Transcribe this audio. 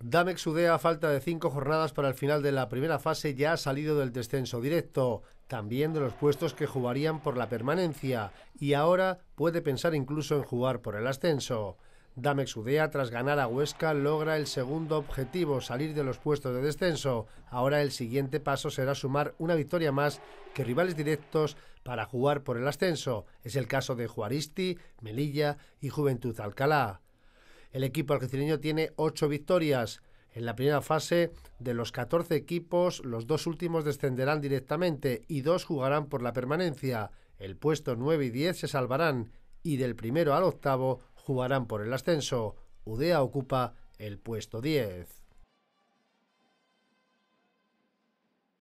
Damex Udea, a falta de cinco jornadas para el final de la primera fase, ya ha salido del descenso directo, también de los puestos que jugarían por la permanencia, y ahora puede pensar incluso en jugar por el ascenso. Damex Udea, tras ganar a Huesca, logra el segundo objetivo, salir de los puestos de descenso. Ahora el siguiente paso será sumar una victoria más que rivales directos para jugar por el ascenso. Es el caso de Juaristi, Melilla y Juventud Alcalá. El equipo argentino tiene ocho victorias. En la primera fase, de los 14 equipos, los dos últimos descenderán directamente y dos jugarán por la permanencia. El puesto 9 y 10 se salvarán y del primero al octavo jugarán por el ascenso. Udea ocupa el puesto 10.